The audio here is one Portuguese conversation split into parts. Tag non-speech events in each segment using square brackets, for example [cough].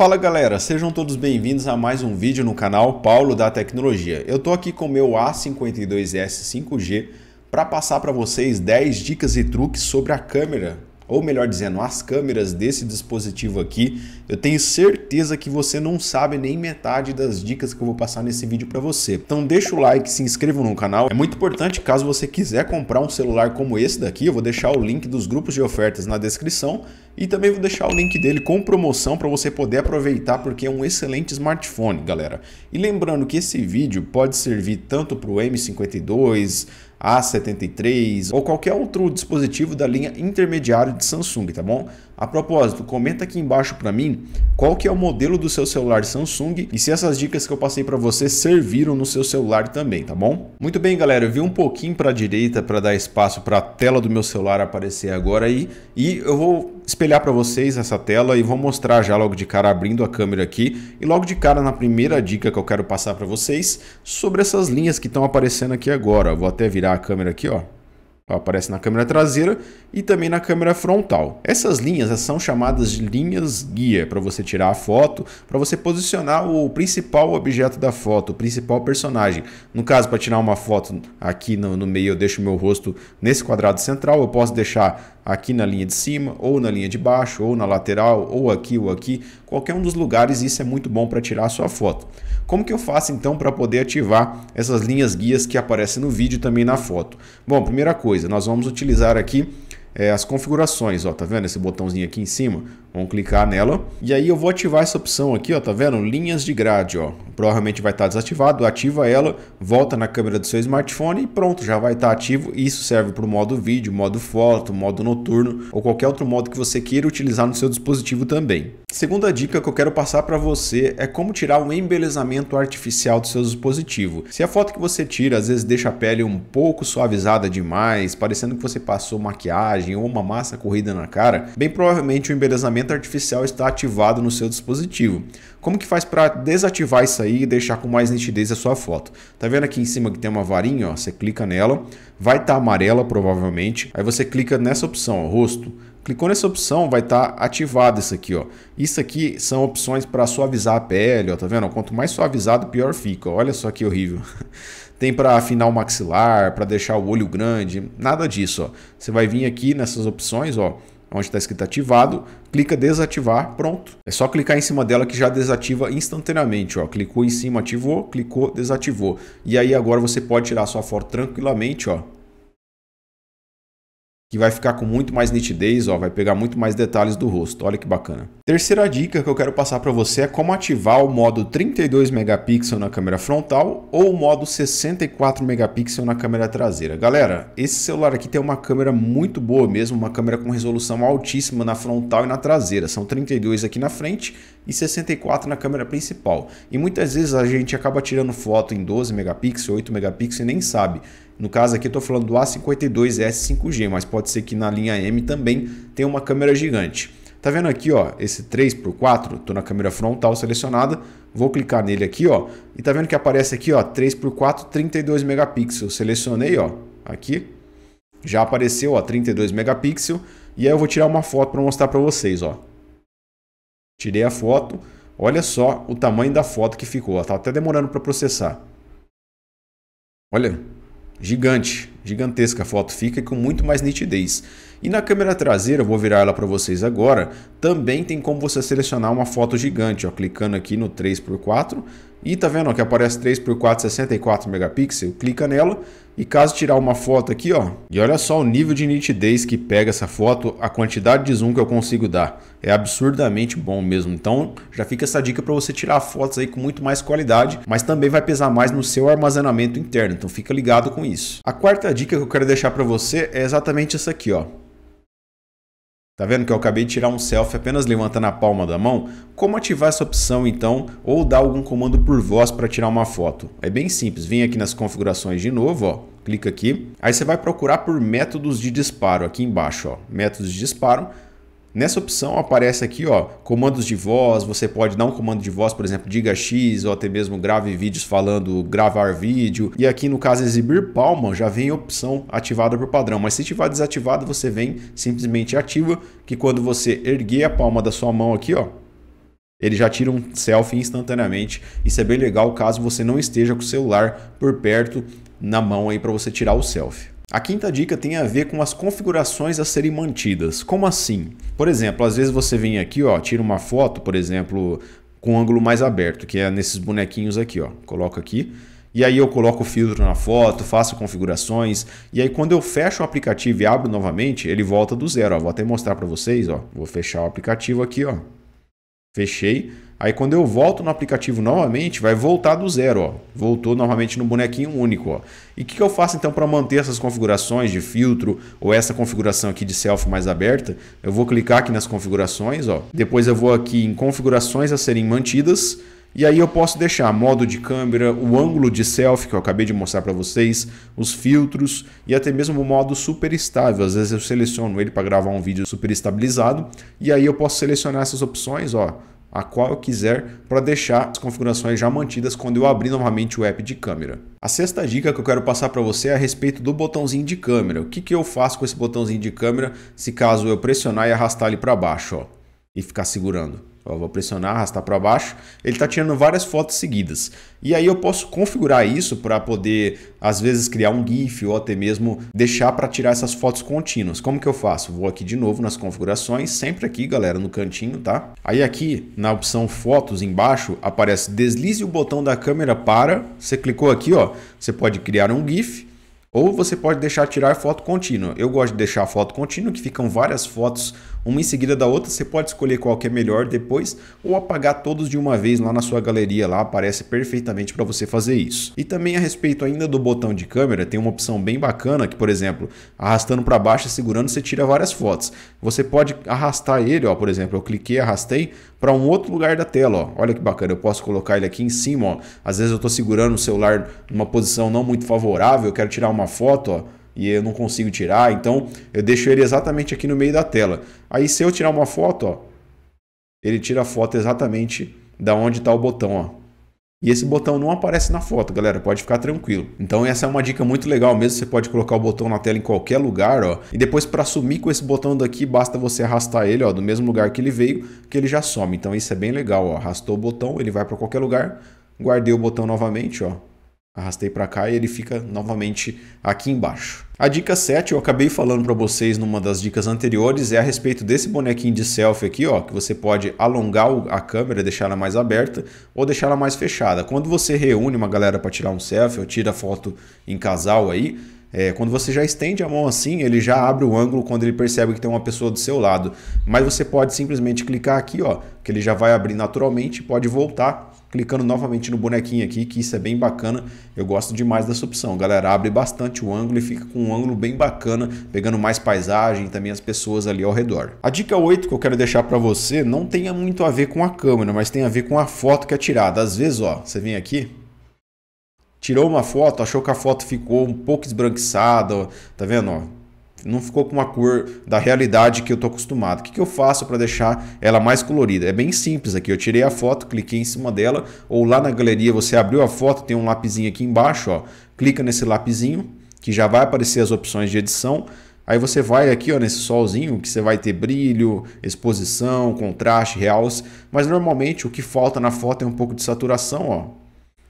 Fala galera, sejam todos bem-vindos a mais um vídeo no canal Paulo da Tecnologia. Eu tô aqui com o meu A52S 5G para passar para vocês 10 dicas e truques sobre a câmera ou melhor dizendo, as câmeras desse dispositivo aqui, eu tenho certeza que você não sabe nem metade das dicas que eu vou passar nesse vídeo para você. Então deixa o like, se inscreva no canal. É muito importante caso você quiser comprar um celular como esse daqui, eu vou deixar o link dos grupos de ofertas na descrição e também vou deixar o link dele com promoção para você poder aproveitar porque é um excelente smartphone, galera. E lembrando que esse vídeo pode servir tanto para o M52, a73 ou qualquer outro dispositivo da linha intermediário de Samsung, tá bom? A propósito, comenta aqui embaixo para mim qual que é o modelo do seu celular Samsung e se essas dicas que eu passei para você serviram no seu celular também, tá bom? Muito bem, galera, eu vi um pouquinho para a direita para dar espaço para a tela do meu celular aparecer agora aí e eu vou espelhar para vocês essa tela e vou mostrar já logo de cara abrindo a câmera aqui e logo de cara na primeira dica que eu quero passar para vocês sobre essas linhas que estão aparecendo aqui agora. Vou até virar a câmera aqui, ó aparece na câmera traseira e também na câmera frontal. Essas linhas são chamadas de linhas guia para você tirar a foto, para você posicionar o principal objeto da foto, o principal personagem. No caso, para tirar uma foto aqui no, no meio, eu deixo meu rosto nesse quadrado central, eu posso deixar aqui na linha de cima, ou na linha de baixo, ou na lateral, ou aqui ou aqui, qualquer um dos lugares, isso é muito bom para tirar a sua foto. Como que eu faço então para poder ativar essas linhas guias que aparecem no vídeo e também na foto? Bom, primeira coisa, nós vamos utilizar aqui é, as configurações, ó, tá vendo esse botãozinho aqui em cima? Vamos clicar nela. E aí eu vou ativar essa opção aqui, ó, tá vendo? Linhas de grade, ó. Provavelmente vai estar tá desativado, ativa ela, volta na câmera do seu smartphone e pronto, já vai estar tá ativo. Isso serve para o modo vídeo, modo foto, modo noturno ou qualquer outro modo que você queira utilizar no seu dispositivo também. Segunda dica que eu quero passar para você é como tirar um embelezamento artificial do seu dispositivo. Se a foto que você tira às vezes deixa a pele um pouco suavizada demais, parecendo que você passou maquiagem ou uma massa corrida na cara, bem provavelmente o embelezamento rastreamento artificial está ativado no seu dispositivo. Como que faz para desativar isso aí e deixar com mais nitidez a sua foto? Tá vendo aqui em cima que tem uma varinha, ó? Você clica nela, vai estar tá amarela provavelmente. Aí você clica nessa opção, ó, rosto. Clicou nessa opção, vai estar tá ativado isso aqui, ó. Isso aqui são opções para suavizar a pele, ó, tá vendo? Quanto mais suavizado, pior fica. Ó. Olha só que horrível. [laughs] Tem para afinar o maxilar, para deixar o olho grande, nada disso, ó. Você vai vir aqui nessas opções, ó onde está escrito ativado, clica desativar, pronto. É só clicar em cima dela que já desativa instantaneamente. Ó. Clicou em cima, ativou, clicou, desativou. E aí agora você pode tirar sua foto tranquilamente, ó, que vai ficar com muito mais nitidez, ó, vai pegar muito mais detalhes do rosto. Olha que bacana. Terceira dica que eu quero passar para você é como ativar o modo 32 megapixel na câmera frontal ou o modo 64 megapixel na câmera traseira. Galera, esse celular aqui tem uma câmera muito boa mesmo, uma câmera com resolução altíssima na frontal e na traseira. São 32 aqui na frente e 64 na câmera principal. E muitas vezes a gente acaba tirando foto em 12 megapixel, 8 megapixel e nem sabe. No caso aqui eu estou falando do A52S 5G, mas pode ser que na linha M também tenha uma câmera gigante. Tá vendo aqui, ó, esse 3x4, Estou na câmera frontal selecionada, vou clicar nele aqui, ó, e tá vendo que aparece aqui, ó, 3x4, 32 megapixels. Selecionei, ó, aqui, já apareceu, ó, 32 megapixels, e aí eu vou tirar uma foto para mostrar para vocês, ó. Tirei a foto, olha só o tamanho da foto que ficou, ó, tá até demorando para processar. Olha, gigante Gigantesca a foto fica com muito mais nitidez. E na câmera traseira, vou virar ela para vocês agora, também tem como você selecionar uma foto gigante, ó, clicando aqui no 3x4. E tá vendo ó, que aparece 3x4 64 megapixels, clica nela e caso tirar uma foto aqui, ó, e olha só o nível de nitidez que pega essa foto, a quantidade de zoom que eu consigo dar. É absurdamente bom mesmo. Então, já fica essa dica para você tirar fotos aí com muito mais qualidade, mas também vai pesar mais no seu armazenamento interno. Então, fica ligado com isso. A quarta quarta dica que eu quero deixar para você é exatamente essa aqui, ó. Tá vendo que eu acabei de tirar um selfie apenas levantando a palma da mão? Como ativar essa opção então ou dar algum comando por voz para tirar uma foto? É bem simples, vem aqui nas configurações de novo, ó, clica aqui. Aí você vai procurar por métodos de disparo aqui embaixo, ó, métodos de disparo. Nessa opção aparece aqui ó, comandos de voz, você pode dar um comando de voz, por exemplo, diga X ou até mesmo grave vídeos falando gravar vídeo. E aqui no caso exibir palma já vem a opção ativada por padrão, mas se tiver desativado você vem simplesmente ativa que quando você erguer a palma da sua mão aqui, ó, ele já tira um selfie instantaneamente. Isso é bem legal caso você não esteja com o celular por perto na mão aí para você tirar o selfie. A quinta dica tem a ver com as configurações a serem mantidas. Como assim? Por exemplo, às vezes você vem aqui, ó, tira uma foto, por exemplo, com um ângulo mais aberto, que é nesses bonequinhos aqui, ó. Coloco aqui. E aí eu coloco o filtro na foto, faço configurações, e aí quando eu fecho o aplicativo e abro novamente, ele volta do zero, ó. Vou até mostrar para vocês, ó. Vou fechar o aplicativo aqui, ó. Fechei. Aí quando eu volto no aplicativo novamente, vai voltar do zero, ó. Voltou novamente no bonequinho único, ó. E o que, que, eu faço então para manter essas configurações de filtro ou essa configuração aqui de selfie mais aberta? Eu vou clicar aqui nas configurações, ó. Depois eu vou aqui em configurações a serem mantidas. E aí eu posso deixar modo de câmera, o ângulo de selfie que eu acabei de mostrar para vocês, os filtros e até mesmo o modo super estável. Às vezes eu seleciono ele para gravar um vídeo super estabilizado e aí eu posso selecionar essas opções, ó, a qual eu quiser para deixar as configurações já mantidas quando eu abrir novamente o app de câmera. A sexta dica que eu quero passar para você é a respeito do botãozinho de câmera. O que, que eu faço com esse botãozinho de câmera se caso eu pressionar e arrastar ele para baixo ó, e ficar segurando? vou pressionar, arrastar para baixo. Ele está tirando várias fotos seguidas. E aí eu posso configurar isso para poder, às vezes, criar um GIF ou até mesmo deixar para tirar essas fotos contínuas. Como que eu faço? Vou aqui de novo nas configurações, sempre aqui, galera, no cantinho, tá? Aí aqui, na opção fotos embaixo, aparece deslize o botão da câmera para. Você clicou aqui, ó, você pode criar um GIF ou você pode deixar tirar foto contínua. Eu gosto de deixar foto contínua, que ficam várias fotos uma em seguida da outra, você pode escolher qual que é melhor depois ou apagar todos de uma vez lá na sua galeria, lá aparece perfeitamente para você fazer isso. E também a respeito ainda do botão de câmera, tem uma opção bem bacana que, por exemplo, arrastando para baixo e segurando, você tira várias fotos. Você pode arrastar ele, ó, por exemplo, eu cliquei, arrastei para um outro lugar da tela, ó. Olha que bacana, eu posso colocar ele aqui em cima, ó. Às vezes eu estou segurando o celular numa posição não muito favorável, eu quero tirar uma foto, ó e eu não consigo tirar, então eu deixo ele exatamente aqui no meio da tela. Aí se eu tirar uma foto, ó, ele tira a foto exatamente da onde está o botão, ó. E esse botão não aparece na foto, galera, pode ficar tranquilo. Então essa é uma dica muito legal mesmo, você pode colocar o botão na tela em qualquer lugar, ó. E depois para sumir com esse botão daqui, basta você arrastar ele, ó, do mesmo lugar que ele veio, que ele já some. Então isso é bem legal, ó. Arrastou o botão, ele vai para qualquer lugar. Guardei o botão novamente, ó. Arrastei para cá e ele fica novamente aqui embaixo. A dica 7, eu acabei falando para vocês numa das dicas anteriores, é a respeito desse bonequinho de selfie aqui, ó, que você pode alongar a câmera, deixar ela mais aberta ou deixar ela mais fechada. Quando você reúne uma galera para tirar um selfie ou tira foto em casal aí, é, quando você já estende a mão assim, ele já abre o ângulo quando ele percebe que tem uma pessoa do seu lado. Mas você pode simplesmente clicar aqui, ó, que ele já vai abrir naturalmente e pode voltar Clicando novamente no bonequinho aqui, que isso é bem bacana. Eu gosto demais dessa opção, galera. Abre bastante o ângulo e fica com um ângulo bem bacana, pegando mais paisagem e também as pessoas ali ao redor. A dica 8 que eu quero deixar para você não tenha muito a ver com a câmera, mas tem a ver com a foto que é tirada. Às vezes, ó, você vem aqui, tirou uma foto, achou que a foto ficou um pouco esbranquiçada, tá vendo, ó? não ficou com uma cor da realidade que eu estou acostumado. O que, que eu faço para deixar ela mais colorida? É bem simples aqui, eu tirei a foto, cliquei em cima dela, ou lá na galeria você abriu a foto, tem um lapizinho aqui embaixo, ó, clica nesse lapizinho que já vai aparecer as opções de edição, Aí você vai aqui ó, nesse solzinho que você vai ter brilho, exposição, contraste, realce, mas normalmente o que falta na foto é um pouco de saturação. Ó.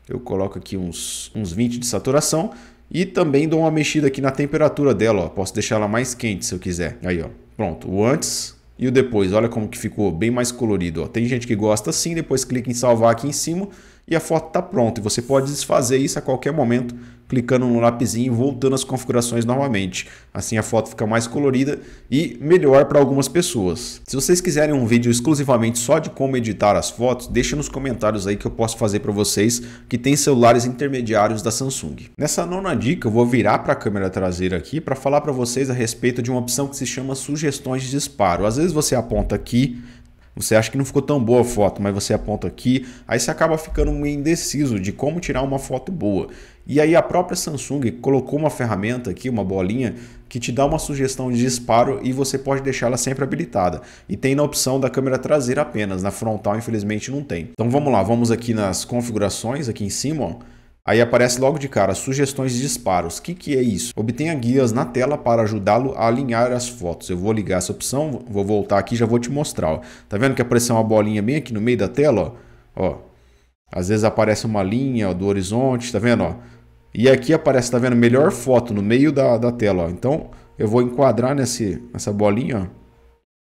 Eu coloco aqui uns, uns 20 de saturação e também dou uma mexida aqui na temperatura dela, ó. Posso deixar ela mais quente se eu quiser. Aí, ó. Pronto. O antes e o depois. Olha como que ficou bem mais colorido, ó. Tem gente que gosta assim, depois clica em salvar aqui em cima e a foto está pronta. E você pode desfazer isso a qualquer momento clicando no lapizinho e voltando as configurações novamente. Assim a foto fica mais colorida e melhor para algumas pessoas. Se vocês quiserem um vídeo exclusivamente só de como editar as fotos, deixa nos comentários aí que eu posso fazer para vocês que tem celulares intermediários da Samsung. Nessa nona dica, eu vou virar para a câmera traseira aqui para falar para vocês a respeito de uma opção que se chama sugestões de disparo. Às vezes você aponta aqui você acha que não ficou tão boa a foto, mas você aponta aqui, aí você acaba ficando meio indeciso de como tirar uma foto boa. E aí a própria Samsung colocou uma ferramenta aqui, uma bolinha, que te dá uma sugestão de disparo e você pode deixá-la sempre habilitada. E tem na opção da câmera traseira apenas, na frontal infelizmente não tem. Então vamos lá, vamos aqui nas configurações, aqui em cima, ó. Aí aparece logo de cara sugestões de disparos. O que, que é isso? Obtenha guias na tela para ajudá-lo a alinhar as fotos. Eu vou ligar essa opção, vou voltar aqui e já vou te mostrar. Ó. Tá vendo que apareceu uma bolinha bem aqui no meio da tela? Ó. ó. Às vezes aparece uma linha do horizonte, tá vendo? Ó. E aqui aparece, tá vendo? Melhor foto no meio da, da tela. Ó. Então eu vou enquadrar nesse, nessa bolinha. Ó.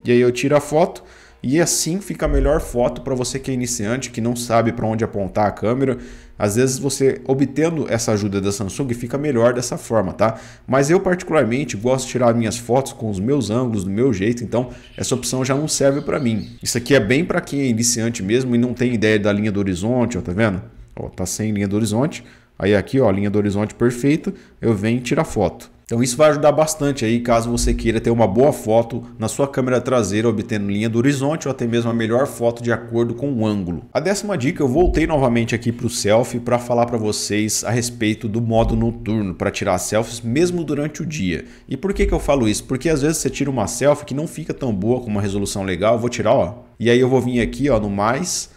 E aí eu tiro a foto e assim fica a melhor foto para você que é iniciante, que não sabe para onde apontar a câmera. Às vezes você obtendo essa ajuda da Samsung fica melhor dessa forma, tá? Mas eu particularmente gosto de tirar minhas fotos com os meus ângulos, do meu jeito, então essa opção já não serve para mim. Isso aqui é bem para quem é iniciante mesmo e não tem ideia da linha do horizonte, ó, tá vendo? Ó, tá sem linha do horizonte. Aí aqui, ó, linha do horizonte perfeita, eu venho tirar foto. Então isso vai ajudar bastante aí caso você queira ter uma boa foto na sua câmera traseira obtendo linha do horizonte ou até mesmo a melhor foto de acordo com o ângulo. A décima dica eu voltei novamente aqui para o selfie para falar para vocês a respeito do modo noturno para tirar selfies mesmo durante o dia. E por que que eu falo isso? Porque às vezes você tira uma selfie que não fica tão boa com uma resolução legal, eu vou tirar ó, e aí eu vou vir aqui ó no mais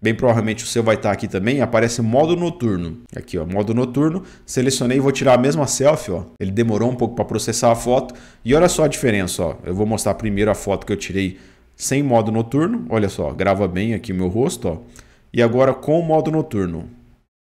Bem provavelmente o seu vai estar tá aqui também. Aparece modo noturno. Aqui, ó, modo noturno. Selecionei e vou tirar a mesma selfie, ó. Ele demorou um pouco para processar a foto. E olha só a diferença, ó. Eu vou mostrar primeiro a foto que eu tirei sem modo noturno. Olha só, grava bem aqui meu rosto, ó. E agora com o modo noturno.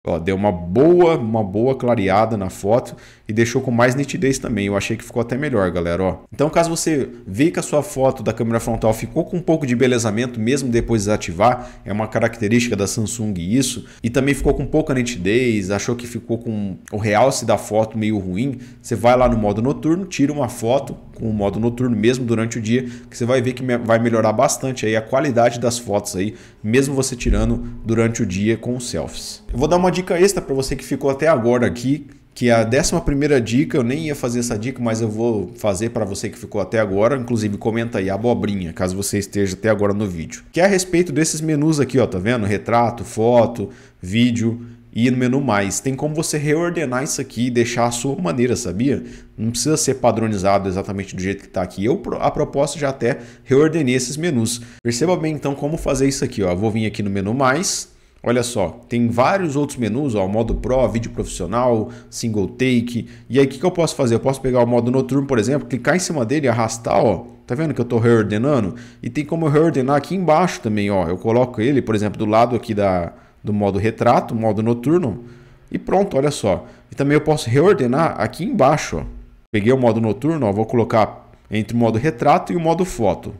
Ó, deu uma boa, uma boa clareada na foto e deixou com mais nitidez também. Eu achei que ficou até melhor, galera, ó. Então, caso você vê que a sua foto da câmera frontal ficou com um pouco de embelezamento mesmo depois de desativar, é uma característica da Samsung isso, e também ficou com pouca nitidez, achou que ficou com o realce da foto meio ruim, você vai lá no modo noturno, tira uma foto, com o modo noturno mesmo durante o dia, que você vai ver que vai melhorar bastante aí a qualidade das fotos aí, mesmo você tirando durante o dia com os selfies. Eu vou dar uma dica extra para você que ficou até agora aqui, que é a décima primeira dica, eu nem ia fazer essa dica, mas eu vou fazer para você que ficou até agora, inclusive comenta aí a abobrinha, caso você esteja até agora no vídeo. Que é a respeito desses menus aqui, ó, tá vendo? Retrato, foto, vídeo, e no menu mais. Tem como você reordenar isso aqui e deixar a sua maneira, sabia? Não precisa ser padronizado exatamente do jeito que está aqui. Eu, a proposta já até reordenei esses menus. Perceba bem então como fazer isso aqui. Ó. Vou vir aqui no menu mais. Olha só, tem vários outros menus, ó, modo pro, vídeo profissional, single take. E aí o que, que eu posso fazer? Eu posso pegar o modo noturno, por exemplo, clicar em cima dele e arrastar, ó, Tá vendo que eu estou reordenando? E tem como eu reordenar aqui embaixo também, ó. Eu coloco ele, por exemplo, do lado aqui da, do modo retrato, modo noturno, e pronto, olha só. E também eu posso reordenar aqui embaixo. Peguei o modo noturno, ó, vou colocar entre o modo retrato e o modo foto.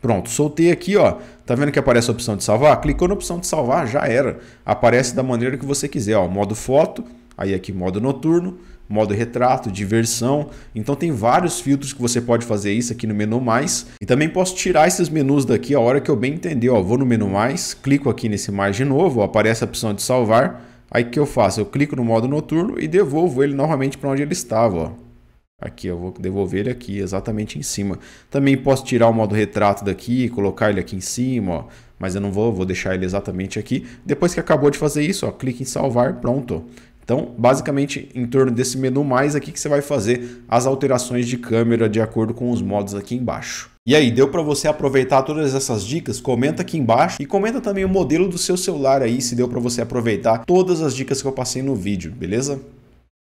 Pronto, soltei aqui, ó. Tá vendo que aparece a opção de salvar? Clicou na opção de salvar, já era. Aparece da maneira que você quiser, ó. Modo foto, aí aqui modo noturno, modo retrato, diversão. Então tem vários filtros que você pode fazer isso aqui no menu mais. E também posso tirar esses menus daqui a hora que eu bem entender. Ó, vou no menu mais, clico aqui nesse mais de novo, ó, aparece a opção de salvar. Aí o que eu faço? Eu clico no modo noturno e devolvo ele novamente para onde ele estava. Ó. Aqui eu vou devolver ele aqui, exatamente em cima. Também posso tirar o modo retrato daqui, e colocar ele aqui em cima, ó. mas eu não vou, vou deixar ele exatamente aqui. Depois que acabou de fazer isso, ó, clique em salvar, pronto. Então, basicamente, em torno desse menu mais aqui que você vai fazer as alterações de câmera de acordo com os modos aqui embaixo. E aí, deu para você aproveitar todas essas dicas? Comenta aqui embaixo e comenta também o modelo do seu celular aí, se deu para você aproveitar todas as dicas que eu passei no vídeo, beleza?